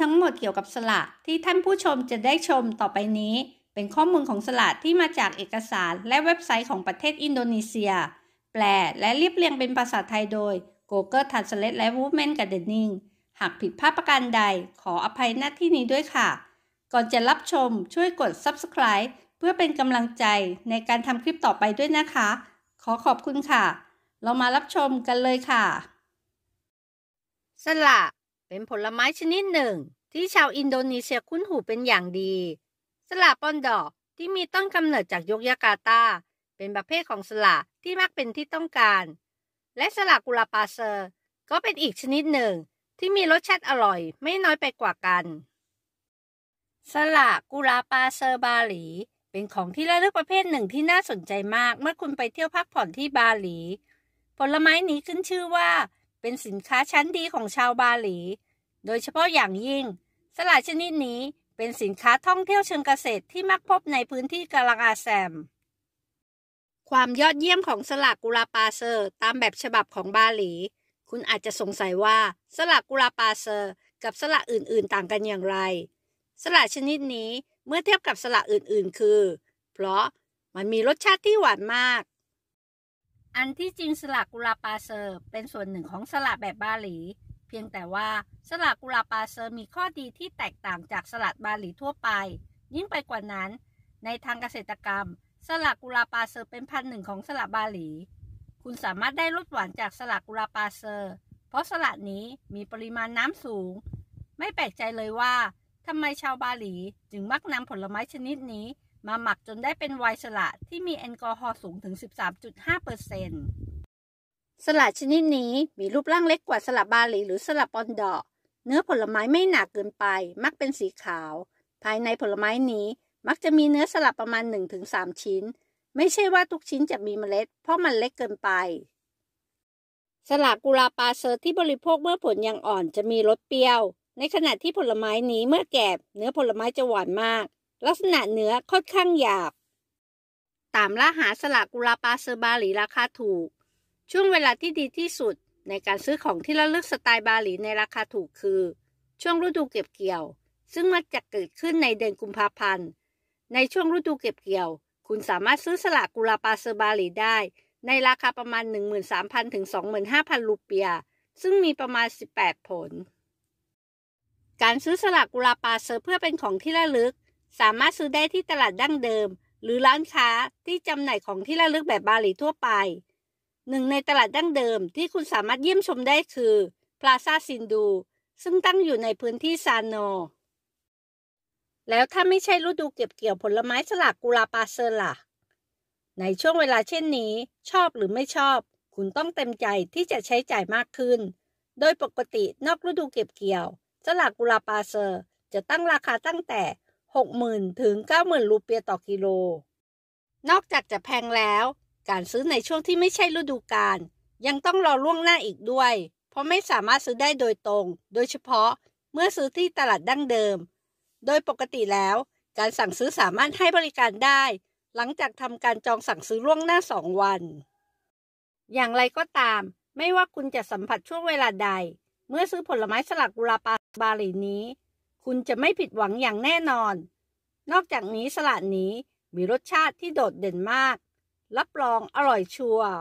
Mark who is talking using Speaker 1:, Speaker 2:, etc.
Speaker 1: ทั้งหมดเกี่ยวกับสลากที่ท่านผู้ชมจะได้ชมต่อไปนี้ เป็นข้อมูลของสลากที่มาจากเอกสารและเว็บไซต์ของประเทศอินโดนีเซีย แปลและเรียบเรียงเป็นภาษาไทยโดย Google Translate และ Movement Gardening หากผิดพลาดประการใด ขออภัยหน้าที่นี้ด้วยค่ะ ก่อนจะรับชมช่วยกด subscribe เพื่อเป็นกำลังใจในการทำคลิปต่อไปด้วยนะคะ ขอขอบคุณค่ะ เรามารับชมกันเลยค่ะสลากเป็นผลไม้ชนิดหนึ่งที่ชาวอินโดนีเซียคุ้นหูเป็นอย่างดี สลาปอนดอกที่มีต้นกำเนิดจากยกยาการตา เป็นประเภทของสลาที่มักเป็นที่ต้องการ และสลากุลาปาเซอร์ก็เป็นอีกชนิดหนึ่งที่มีรสชาติอร่อยไม่น้อยไปกว่ากัน สลากุลาปาเซอร์บาหลี เป็นของที่ระลึกประเภทหนึ่งที่น่าสนใจมากเมื่อคุณไปเที่ยวพักผ่อนที่บาหลี ผลไม้นี้ขึ้นชื่อว่าเป็นสินค้าชั้นดีของชาวบาหลี โดยเฉพาะอย่างยิ่ง สลากชนิดนี้เป็นสินค้าท่องเที่ยวเชิงเกษตรที่มักพบในพื้นที่กาลังอาแซม ความยอดเยี่ยมของสลากกุลาปาเซอร์ตามแบบฉบับของบาหลี คุณอาจจะสงสัยว่าสลากกุลาปาเซอร์กับสลากอื่น ๆ ต่างกันอย่างไร สลากชนิดนี้เมื่อเทียบกับสลากอื่น ๆ คือ เพราะมันมีรสชาติที่หวานมากอันที่จริงสลากกุลาปาเซอร์เป็นส่วนหนึ่งของสลากแบบบาหลี เพียงแต่ว่าสลากกุลาปาเซอร์มีข้อดีที่แตกต่างจากสลัดบาหลีทั่วไป ยิ่งไปกว่านั้น ในทางเกษตรกรรม สลากกุลาปาเซอร์เป็นพันหนึ่งของสลากบาหลี คุณสามารถได้รสหวานจากสลากกุลาปาเซอร์เพราะสลัดนี้มีปริมาณน้ำสูง ไม่แปลกใจเลยว่าทำไมชาวบาหลีจึงมักนำผลไม้ชนิดนี้มาหมักจนได้เป็นไวน์สละที่มีแอลกอฮอล์สูงถึง 13.5%สละชนิดนี้มีรูปร่างเล็กกว่าสละบาหลีหรือสละปอนดอกเนื้อผลไม้ไม่หนักเกินไป มักเป็นสีขาว ภายในผลไม้นี้มักจะมีเนื้อสลับประมาณ 1-3 ชิ้น ไม่ใช่ว่าทุกชิ้นจะมีเมล็ด เพราะมันเล็กเกินไป สลากกุลาปาเซอร์ที่บริโภคเมื่อผลยังอ่อนจะมีรสเปรี้ยว ในขณะที่ผลไม้นี้เมื่อแก่เนื้อผลไม้จะหวานมากลักษณะเนื้อค่อนข้างหยาบ ตามล่าหาสลากกุลาปาเซบาหลีราคาถูก ช่วงเวลาที่ดีที่สุด ในการซื้อของที่ระลึกสไตล์บาหลีในราคาถูกคือ ช่วงฤดูเก็บเกี่ยว ซึ่งมักจะเกิดขึ้นในเดือนกุมภาพันธ์ ในช่วงฤดูเก็บเกี่ยว คุณสามารถซื้อสลากกุลาปาเซบาหลีได้ ในราคาประมาณ 13,000ถึง25,000รูเปีย ซึ่งมีประมาณ 18 ผล การซื้อสลากกุลาปาเซอร์เพื่อเป็นของที่ระลึกสามารถซื้อได้ที่ตลาดดั้งเดิม หรือร้านค้าที่จำหน่ายของที่ระลึกแบบบาหลีทั่วไป หนึ่งในตลาดดั้งเดิมที่คุณสามารถเยี่ยมชมได้คือพลาซาซินดูซึ่งตั้งอยู่ในพื้นที่ซานโนแล้วถ้าไม่ใช่ฤดูเก็บเกี่ยวผลไม้สลากกุลาปาเซอร์ล่ะ ในช่วงเวลาเช่นนี้ชอบหรือไม่ชอบ คุณต้องเต็มใจที่จะใช้จ่ายมากขึ้น โดยปกตินอกฤดูเก็บเกี่ยว สลากกุลาปาเซอร์จะตั้งราคาตั้งแต่60,000ถึง90,000รูเปียต่อกิโล นอกจากจะแพงแล้ว การซื้อในช่วงที่ไม่ใช่ฤดูกาลยังต้องรอล่วงหน้าอีกด้วย เพราะไม่สามารถซื้อได้โดยตรง โดยเฉพาะเมื่อซื้อที่ตลาดดั้งเดิม โดยปกติแล้วการสั่งซื้อสามารถให้บริการได้ หลังจากทำการจองสั่งซื้อล่วงหน้า 2 วัน อย่างไรก็ตาม ไม่ว่าคุณจะสัมผัสช่วงเวลาใด เมื่อซื้อผลไม้สลักกุลาปาบาลีนี้คุณจะไม่ผิดหวังอย่างแน่นอน นอกจากนี้สลัดนี้มีรสชาติที่โดดเด่นมาก รับรองอร่อยชัวร์